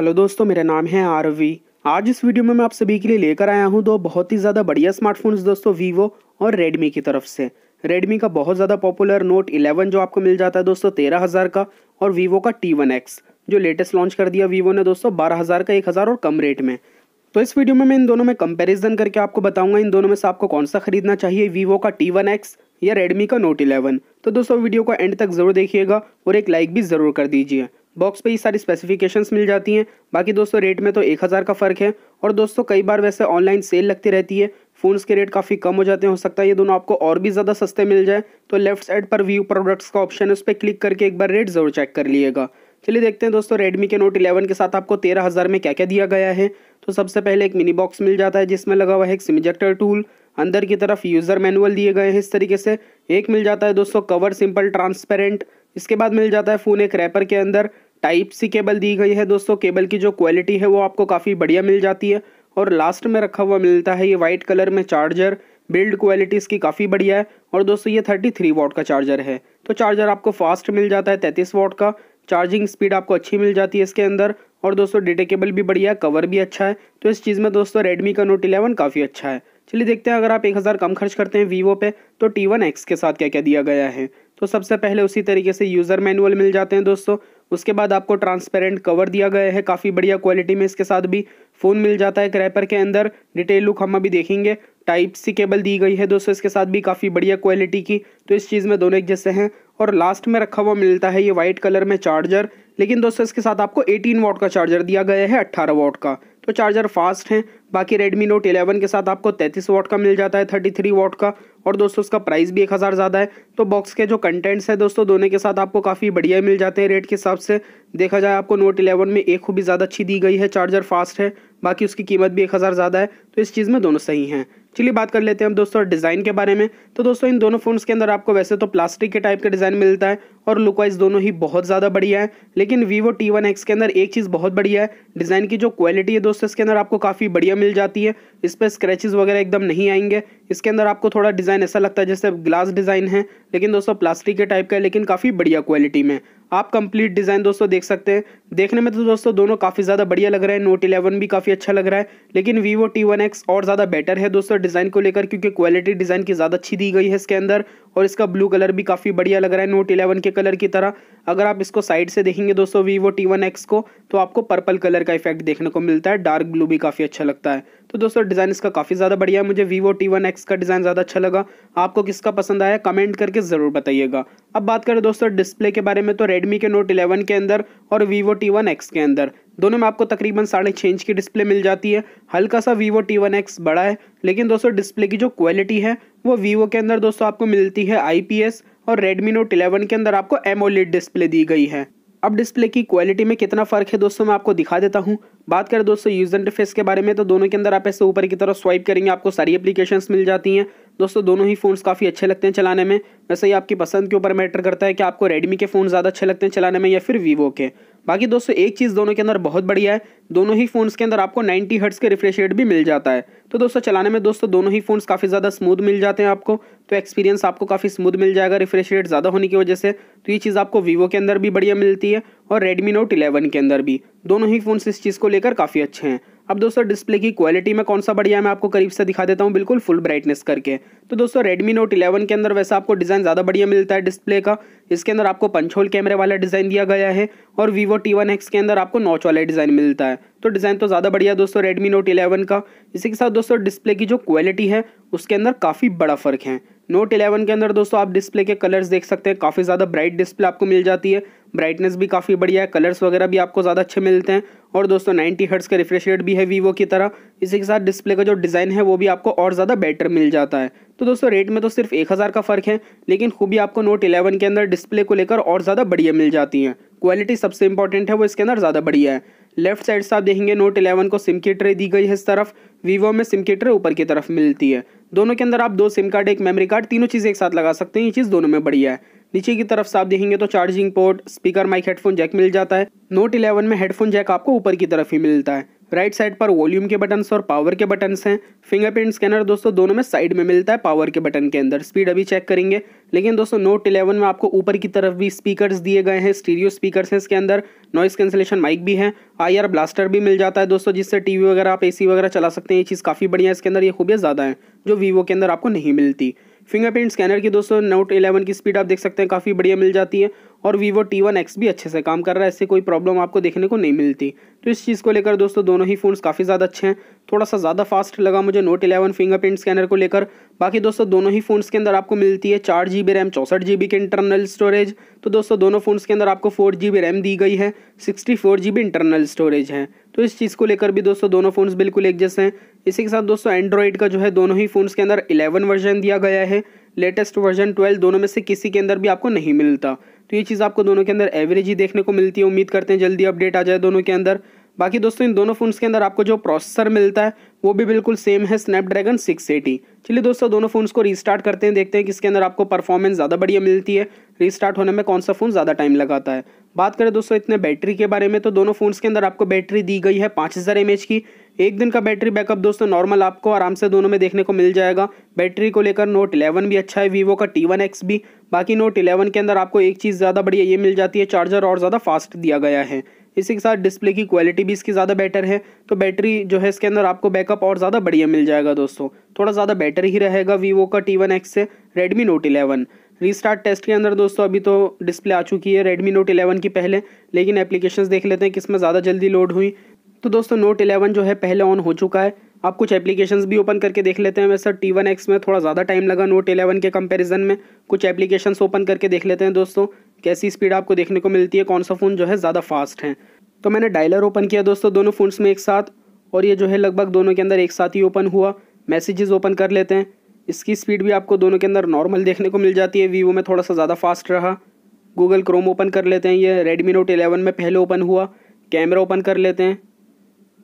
hello दोस्तों मेरा नाम है आरवी आज इस वीडियो में मैं आप सभी के लिए लेकर आया हूं दो बहुत ही ज़्यादा बढ़िया स्मार्टफोन्स दोस्तों वीवो और रेडमी की तरफ से रेडमी का बहुत ज़्यादा पॉपुलर नोट 11 जो आपको मिल जाता है दोस्तों तेरह हज़ार का और वीवो का टी वन एक्स जो लेटेस्ट लॉन्च कर दिया वीवो ने दोस्तों बारह हज़ार का एक हज़ार और कम रेट में तो इस वीडियो में मैं इन दोनों में कंपेरिजन करके आपको बताऊँगा इन दोनों में से आपको कौन सा खरीदना चाहिए वीवो का टी वन एक्स या रेडमी का नोट इलेवन तो दोस्तों वीडियो को एंड तक जरूर देखिएगा और एक लाइक भी ज़रूर कर दीजिए बॉक्स पे ही सारी स्पेसिफिकेशंस मिल जाती हैं बाकी दोस्तों रेट में तो एक हज़ार का फ़र्क है और दोस्तों कई बार वैसे ऑनलाइन सेल लगती रहती है फ़ोन्स के रेट काफ़ी कम हो जाते हैं हो सकता है ये दोनों आपको और भी ज़्यादा सस्ते मिल जाए तो लेफ्ट साइड पर व्यू प्रोडक्ट्स का ऑप्शन है उस पर क्लिक करके एक बार रेट ज़रूर चेक कर लिएगा चलिए देखते हैं दोस्तों रेडमी के नोट इलेवन के साथ आपको तेरह हज़ार में क्या क्या दिया गया है तो सबसे पहले एक मिनी बॉक्स मिल जाता है जिसमें लगा हुआ है एक सिमजेक्टर टूल अंदर की तरफ यूज़र मैनुअल दिए गए हैं इस तरीके से एक मिल जाता है दोस्तों कवर सिंपल ट्रांसपेरेंट इसके बाद मिल जाता है फ़ोन एक रैपर के अंदर टाइप सी केबल दी गई है दोस्तों केबल की जो क्वालिटी है वो आपको काफ़ी बढ़िया मिल जाती है और लास्ट में रखा हुआ मिलता है ये वाइट कलर में चार्जर बिल्ड क्वालिटी इसकी काफ़ी बढ़िया है और दोस्तों ये 33 वॉट का चार्जर है तो चार्जर आपको फास्ट मिल जाता है 33 वॉट का चार्जिंग स्पीड आपको अच्छी मिल जाती है इसके अंदर और दोस्तों डिटेकेबल भी बढ़िया है कवर भी अच्छा है तो इस चीज़ में दोस्तों रेडमी का नोट इलेवन काफ़ी अच्छा है चलिए देखते हैं अगर आप एक हज़ार कम खर्च करते हैं वीवो पे तो टी वन एक्स के साथ क्या क्या दिया गया है तो सबसे पहले उसी तरीके से यूज़र मैनुअल मिल जाते हैं दोस्तों उसके बाद आपको ट्रांसपेरेंट कवर दिया गया है काफ़ी बढ़िया क्वालिटी में इसके साथ भी फ़ोन मिल जाता है क्रैपर के अंदर डिटेल लुक हम अभी देखेंगे टाइप सी केबल दी गई है दोस्तों इसके साथ भी काफ़ी बढ़िया क्वालिटी की तो इस चीज़ में दोनों एक जैसे हैं और लास्ट में रखा हुआ मिलता है ये वाइट कलर में चार्जर लेकिन दोस्तों इसके साथ आपको 18 वॉट का चार्जर दिया गया है 18 वॉट का तो चार्जर फास्ट हैं बाकी रेडमी नोट एलेवन के साथ आपको तैंतीस वॉट का मिल जाता है थर्टी थ्री वॉट का और दोस्तों उसका प्राइस भी एक हज़ार ज़्यादा है तो बॉक्स के जो कंटेंट्स है दोस्तों दोनों के साथ आपको काफ़ी बढ़िया मिल जाते हैं रेट के हिसाब से देखा जाए आपको नोट इलेवन में एक खूबी ज़्यादा अच्छी दी गई है चार्जर फास्ट है बाकी उसकी कीमत भी एक हज़ार ज़्यादा है तो इस चीज़ में दोनों सही हैं चलिए बात कर लेते हैं हम दोस्तों डिज़ाइन के बारे में तो दोस्तों इन दोनों फ़ोन्स के अंदर आपको वैसे तो प्लास्टिक के टाइप का डिज़ाइन मिलता है और लुक वाइज दोनों ही बहुत ज़्यादा बढ़िया है लेकिन वीवो टी वन एक्स के अंदर एक चीज़ बहुत बढ़िया है डिज़ाइन की जो क्वालिटी है दोस्तों इसके अंदर आपको काफ़ी बढ़िया मिल जाती है इस पर स्क्रैचेस वगैरह एकदम नहीं आएंगे इसके अंदर आपको थोड़ा डिज़ाइन ऐसा लगता है जैसे ग्लास डिज़ाइन है लेकिन दोस्तों प्लास्टिक के टाइप का है लेकिन काफ़ी बढ़िया क्वालिटी में आप कंप्लीट डिज़ाइन दोस्तों देख सकते हैं देखने में तो दोस्तों दोनों काफ़ी ज़्यादा बढ़िया लग रहा है नोट इलेवन भी काफ़ी अच्छा लग रहा है लेकिन वीवो टी वन एक्स और ज़्यादा बेटर है दोस्तों डिज़ाइन को लेकर क्योंकि क्वालिटी डिज़ाइन की ज़्यादा अच्छी दी गई है इसके अंदर और इसका ब्लू कलर भी काफ़ी बढ़िया लग रहा है नोट इलेवन के कलर की तरह अगर आप इसको साइड से देखेंगे दोस्तों वीवो टी वन एक्स को तो आपको पर्पल कलर का इफेक्ट देखने को मिलता है डार्क ब्लू भी काफ़ी अच्छा लगता है तो दोस्तों डिज़ाइन इसका काफ़ी ज़्यादा बढ़िया है मुझे वीवो टी वन एक्स का डिज़ाइन ज़्यादा अच्छा लगा आपको किसका पसंद आया कमेंट करके ज़रूर बताइएगा अब बात करें दोस्तों डिस्प्ले के बारे में तो रेडमी के नोट इलेवन के अंदर और वीवो टी वन एक्स के अंदर दोनों में आपको तकरीबन साढ़े छः इंच की डिस्प्ले मिल जाती है हल्का सा वीवो टी वन एक्स बड़ा है लेकिन दोस्तों डिस्प्ले की जो क्वालिटी है वो वीवो के अंदर दोस्तों आपको मिलती है आई पी एस और रेडमी नोट इलेवन के अंदर आपको एमोलेड डिस्प्ले दी गई है अब डिस्प्ले की क्वालिटी में कितना फ़र्क है दोस्तों मैं आपको दिखा देता हूँ बात करें दोस्तों यूज़र इंटरफेस के बारे में तो दोनों के अंदर आप ऐसे ऊपर की तरफ स्वाइप करेंगे आपको सारी एप्लीकेशंस मिल जाती हैं दोस्तों दोनों ही फ़ोन्स काफ़ी अच्छे लगते हैं चलाने में वैसे ही आपकी पसंद के ऊपर मैटर करता है कि आपको रेडमी के फ़ोन ज़्यादा अच्छे लगते हैं चलाने में या फिर वीवो के बाकी दोस्तों एक चीज़ दोनों के अंदर बहुत बढ़िया है दोनों ही फ़ोन्स के अंदर आपको 90 हर्ट्स के रिफ्रेश रेट भी मिल जाता है तो दोस्तों चलाने में दोस्तों दोनों ही फ़ोन्स काफ़ी ज़्यादा स्मूथ मिल जाते हैं आपको तो एक्सपीरियंस आपको काफ़ी स्मूथ मिल जाएगा रिफ्रेश रेट ज़्यादा होने की वजह से तो ये चीज़ आपको वीवो के अंदर भी बढ़िया मिलती है और रेडमी नोट इलेवन के अंदर भी दोनों ही फ़ोन्स इस चीज़ को लेकर काफ़ी अच्छे हैं अब दोस्तों डिस्प्ले की क्वालिटी में कौन सा बढ़िया है मैं आपको करीब से दिखा देता हूँ बिल्कुल फुल ब्राइटनेस करके तो दोस्तों Redmi Note 11 के अंदर वैसे आपको डिज़ाइन ज़्यादा बढ़िया मिलता है डिस्प्ले का इसके अंदर आपको पंचोल कैमरे वाला डिज़ाइन दिया गया है और Vivo T1X के अंदर आपको नॉच वाला डिज़ाइन मिलता है तो डिज़ाइन तो ज़्यादा बढ़िया दोस्तों रेडमी नोट इलेवन का इसी के साथ दोस्तों डिस्प्ले की जो क्वालिटी है उसके अंदर काफ़ी बड़ा फ़र्क है नोट 11 के अंदर दोस्तों आप डिस्प्ले के कलर्स देख सकते हैं काफ़ी ज़्यादा ब्राइट डिस्प्ले आपको मिल जाती है ब्राइटनेस भी काफ़ी बढ़िया है कलर्स वगैरह भी आपको ज़्यादा अच्छे मिलते हैं और दोस्तों नाइन्टी हर्ट्स का रिफ्रेश रेट भी है वीवो की तरह इसी के साथ डिस्प्ले का जो डिज़ाइन है वो भी आपको और ज़्यादा बेटर मिल जाता है तो दोस्तों रेट में तो सिर्फ एक हज़ार का फ़र्क है लेकिन खूबी आपको नोट इलेवन के अंदर डिस्प्ले को लेकर और ज़्यादा बढ़िया मिल जाती हैं क्वालिटी सबसे इंपॉर्टेंट है वो इसके अंदर ज़्यादा बढ़िया है लेफ्ट साइड से आप देखेंगे नोट इलेवन को सिम की ट्रे दी गई है इस तरफ वीवो में सिम की ट्रे ऊपर की तरफ मिलती है दोनों के अंदर आप दो सिम कार्ड एक मेमोरी कार्ड तीनों चीज़ें एक साथ लगा सकते हैं ये चीज़ दोनों में बढ़िया है नीचे की तरफ से आप देखेंगे तो charging port speaker mic headphone jack मिल जाता है नोट 11 में हेडफोन जैक आपको ऊपर की तरफ ही मिलता है राइट साइड पर वॉल्यूम के बटन्स और पावर के बटन्स हैं फिंगरप्रिंट स्कैनर दोस्तों दोनों में साइड में मिलता है पावर के बटन के अंदर स्पीड अभी चेक करेंगे लेकिन दोस्तों नोट 11 में आपको ऊपर की तरफ भी स्पीकर्स दिए गए हैं स्टीरियो स्पीकर्स हैं इसके अंदर नॉइस कैंसिलेशन माइक भी है आई ब्लास्टर भी मिल जाता है दोस्तों जिससे टीवी वगैरह आप ए वगैरह चला सकते हैं ये चीज़ काफ़ी बढ़िया है इसके अंदर ये खूबियाँ ज़्यादा है जो वीवो के अंदर आपको नहीं मिलती फिंगरप्रिंट स्कैनर की दोस्तों नोट 11 की स्पीड आप देख सकते हैं काफ़ी बढ़िया मिल जाती है और वीवो टी वन एक्स भी अच्छे से काम कर रहा है ऐसे कोई प्रॉब्लम आपको देखने को नहीं मिलती तो इस चीज़ को लेकर दोस्तों दोनों ही फ़ोन्स काफ़ी ज़्यादा अच्छे हैं थोड़ा सा ज़्यादा फास्ट लगा मुझे नोट इलेवन फिंगरप्रिंट स्कैनर को लेकर बाकी दोस्तों दोनों ही फ़ोन्स के अंदर आपको मिलती है चार जी बी रैम चौंसठ जी बी की इंटरनल स्टोरेज तो दोस्तों दोनों फ़ोन्स के अंदर आपको फोर जी बी रैम दी गई है sixty four G B internal storage है तो इस चीज़ को लेकर भी दोस्तों दोनों फ़ोन्स बिल्कुल एक जैसे हैं इसी के साथ दोस्तों एंड्रॉइड का जो है दोनों ही फ़ोन्स के अंदर इलेवन वर्जन दिया गया है लेटेस्ट वर्जन ट्वेल्व दोनों में से किसी के अंदर भी आपको नहीं मिलता तो ये चीज़ आपको दोनों के अंदर एवरेज ही देखने को मिलती है उम्मीद करते हैं जल्दी अपडेट आ जाए दोनों के अंदर बाकी दोस्तों इन दोनों फ़ोन्स के अंदर आपको जो प्रोसेसर मिलता है वो भी बिल्कुल सेम है स्नैपड्रैगन 680 चलिए दोस्तों दोनों फ़ोन्स को रीस्टार्ट करते हैं देखते हैं किसके अंदर आपको परफॉर्मेंस ज़्यादा बढ़िया मिलती है रीस्टार्ट होने में कौन सा फ़ोन ज़्यादा टाइम लगाता है बात करें दोस्तों इतने बैटरी के बारे में तो दोनों फ़ोन्स के अंदर आपको बैटरी दी गई है पाँच हज़ार की एक दिन का बैटरी बैकअप दोस्तों नॉर्मल आपको आराम से दोनों में देखने को मिल जाएगा बैटरी को लेकर नोट 11 भी अच्छा है वीवो का टी वन एक्स भी बाकी नोट 11 के अंदर आपको एक चीज़ ज़्यादा बढ़िया ये मिल जाती है चार्जर और ज़्यादा फास्ट दिया गया है इसी के साथ डिस्प्ले की क्वालिटी भी इसकी ज़्यादा बेटर है तो बैटरी जो है इसके अंदर आपको बैकअप और ज़्यादा बढ़िया मिल जाएगा दोस्तों थोड़ा ज़्यादा बेटर ही रहेगा वीवो का टी वन एक्स से Redmi Note eleven restart test के अंदर दोस्तों अभी तो डिस्प्ले आ चुकी है रेडमी नोट इलेवन की पहले लेकिन एप्लीकेशंस देख लेते हैं किस में ज़्यादा जल्दी लोड हुई तो दोस्तों नोट इलेवन जो है पहले ऑन हो चुका है आप कुछ एप्लीकेशंस भी ओपन करके देख लेते हैं वैसे टी वन एक्स में थोड़ा ज़्यादा टाइम लगा नोट इलेवन के कंपैरिजन में कुछ एप्लीकेशंस ओपन करके देख लेते हैं दोस्तों कैसी स्पीड आपको देखने को मिलती है कौन सा फ़ोन जो है ज़्यादा फास्ट है तो मैंने डायलर ओपन किया दोस्तों दोनों फ़ोनस में एक साथ और ये जो है लगभग दोनों के अंदर एक साथ ही ओपन हुआ मैसेजेस ओपन कर लेते हैं इसकी स्पीड भी आपको दोनों के अंदर नॉर्मल देखने को मिल जाती है वीवो में थोड़ा सा ज़्यादा फास्ट रहा गूगल क्रोम ओपन कर लेते हैं ये रेडमी नोट इलेवन में पहले ओपन हुआ कैमरा ओपन कर लेते हैं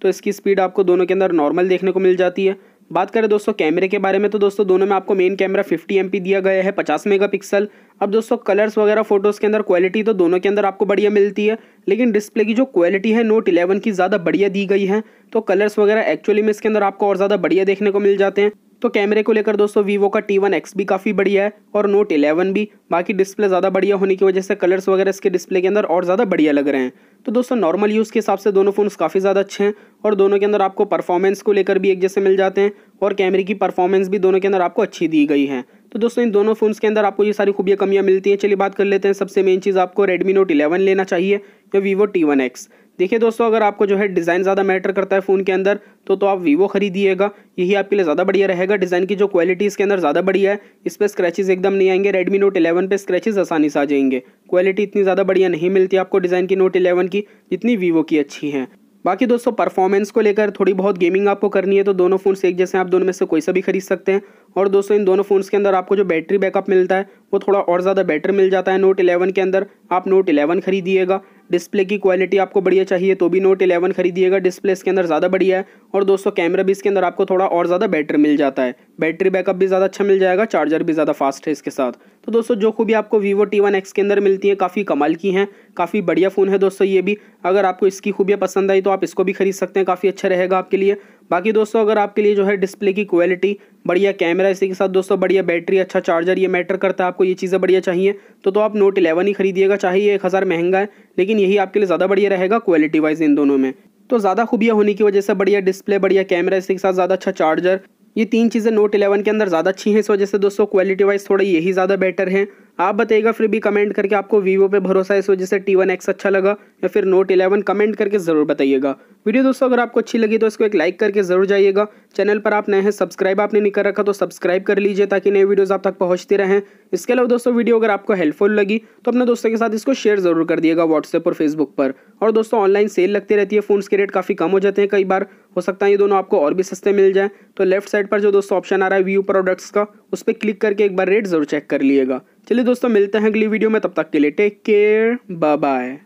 तो इसकी स्पीड आपको दोनों के अंदर नॉर्मल देखने को मिल जाती है बात करें दोस्तों कैमरे के बारे में तो दोस्तों दोनों में आपको मेन कैमरा 50 एम दिया गया है 50 मेगापिक्सल अब दोस्तों कलर्स वगैरह फोटोज़ के अंदर क्वालिटी तो दोनों के अंदर आपको बढ़िया मिलती है लेकिन डिस्प्ले की जो क्वालिटी है नोट 11 की ज़्यादा बढ़िया दी गई है तो कलर्स वगैरह एक्चुअली में इसके अंदर आपको और ज़्यादा बढ़िया देखने को मिल जाते हैं तो कैमरे को लेकर दोस्तों वीवो का टी वन एक्स भी काफ़ी बढ़िया है और नोट इलेवन भी बाकी डिस्प्ले ज़्यादा बढ़िया होने की वजह से कलर्स वगैरह इसके डिस्प्ले के अंदर और ज़्यादा बढ़िया लग रहे हैं तो दोस्तों नॉर्मल यूज़ के हिसाब से दोनों फ़ोन काफ़ी ज़्यादा अच्छे हैं और दोनों के अंदर आपको परफॉर्मेंस को लेकर भी एक जैसे मिल जाते हैं और कैमरे की परफॉर्मेंस भी दोनों के अंदर आपको अच्छी दी गई है तो दोस्तों इन दोनों फोन्स के अंदर आपको ये सारी खूबियाँ कमियाँ मिलती हैं चलिए बात कर लेते हैं सबसे मेन चीज़ आपको रेडमी नोट इलेवन लेना चाहिए या वीवो टी वन एक्स देखिए दोस्तों अगर आपको जो है डिज़ाइन ज़्यादा मैटर करता है फ़ोन के अंदर तो तो आप वीवो खरीदिएगा यही आपके लिए ज़्यादा बढ़िया रहेगा डिज़ाइन की जो क्वालिटी इसके अंदर ज़्यादा बढ़िया है इस पर स्क्रैचेज एकदम नहीं आएंगे रेडमी नोट 11 पे स्क्रैचेज आसानी से आ जाएंगे क्वालिटी इतनी ज़्यादा बढ़िया नहीं मिलती आपको डिज़ाइन की नोट इलेवन की जितनी वीवो की अच्छी है बाकी दोस्तों परफॉर्मेंस को लेकर थोड़ी बहुत गेमिंग आपको करनी है तो दोनों फ़ोन एक जैसे आप दोनों में से कोई सा भी खरीद सकते हैं और दोस्तों इन दोनों फ़ोन्स के अंदर आपको जो बैटरी बैकअप मिलता है वो थोड़ा और ज़्यादा बेटर मिल जाता है नोट 11 के अंदर आप नोट 11 खरीदिएगा डिस्प्ले की क्वालिटी आपको बढ़िया चाहिए तो भी नोट 11 खरीदिएगा डिस्प्ले इसके अंदर ज़्यादा बढ़िया है और दोस्तों कैमरा भी इसके अंदर आपको थोड़ा और ज़्यादा बेटर मिल जाता है बैटरी बैकअप भी ज़्यादा अच्छा मिल जाएगा चार्जर भी ज़्यादा फास्ट है इसके साथ तो दोस्तों जो खूबी आपको वीवो टी वन एक्स के अंदर मिलती है काफ़ी कमाल की हैं काफ़ी बढ़िया फ़ोन है दोस्तों ये भी अगर आपको इसकी खूबियाँ पसंद आई तो आप इसको भी खरीद सकते हैं काफ़ी अच्छा रहेगा आपके लिए बाकी दोस्तों अगर आपके लिए जो है डिस्प्ले की क्वालिटी बढ़िया कैमरा इसी के साथ दोस्तों बढ़िया बैटरी अच्छा चार्जर ये मैटर करता है आपको ये चीज़ें बढ़िया चाहिए तो तो आप नोट इलेवन ही खरीदिएगा चाहे ये एक हज़ार महंगा है लेकिन यही आपके लिए ज़्यादा बढ़िया रहेगा क्वालिटी वाइज इन दोनों में तो ज़्यादा खूबियाँ होने की वजह से बढ़िया डिस्प्ले बढ़िया कैमरा इसके साथ ज़्यादा अच्छा चार्जर ये तीन चीज़ें नोट इलेवन के अंदर ज़्यादा अच्छी हैं इस वजह से दोस्तों क्वालिटी वाइज थोड़ा यही ज़्यादा बेटर है आप बताइएगा फिर भी कमेंट करके आपको वीवो पे भरोसा है इस वजह से टी वन एक्स अच्छा लगा या फिर नोट इलेवन कमेंट करके ज़रूर बताइएगा वीडियो दोस्तों अगर आपको अच्छी लगी तो इसको एक लाइक करके जरूर जाइएगा चैनल पर आप नए हैं सब्सक्राइब आपने नहीं कर रखा तो सब्सक्राइब कर लीजिए ताकि नए वीडियोस आप तक पहुंचते रहें इसके अलावा दोस्तों वीडियो अगर आपको हेल्पफुल लगी तो अपने दोस्तों के साथ इसको शेयर जरूर कर दिएगा व्हाट्सएप और फेसबुक पर और दोस्तों ऑनलाइन सेल लगती रहती है फ़ोन के रेट काफ़ी कम हो जाते हैं कई बार हो सकता है ये दोनों आपको और भी सस्ते मिल जाए तो लेफ्ट साइड पर जो दोस्तों ऑप्शन आ रहा है व्यू प्रोडक्ट्स का उस पर क्लिक करके एक बार रेट जरूर चेक कर लीजिएगा चलिए दोस्तों मिलते हैं अगली वीडियो में तब तक के लिए टेक केयर बाय